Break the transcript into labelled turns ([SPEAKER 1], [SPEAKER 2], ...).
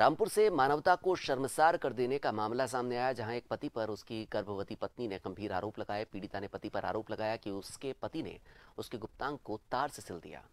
[SPEAKER 1] रामपुर से मानवता को शर्मसार कर देने का मामला सामने आया जहां एक पति पर उसकी गर्भवती पत्नी ने गंभीर आरोप लगाए पीड़िता ने पति पर आरोप लगाया कि उसके पति ने उसके गुप्तांग को तार से सिल दिया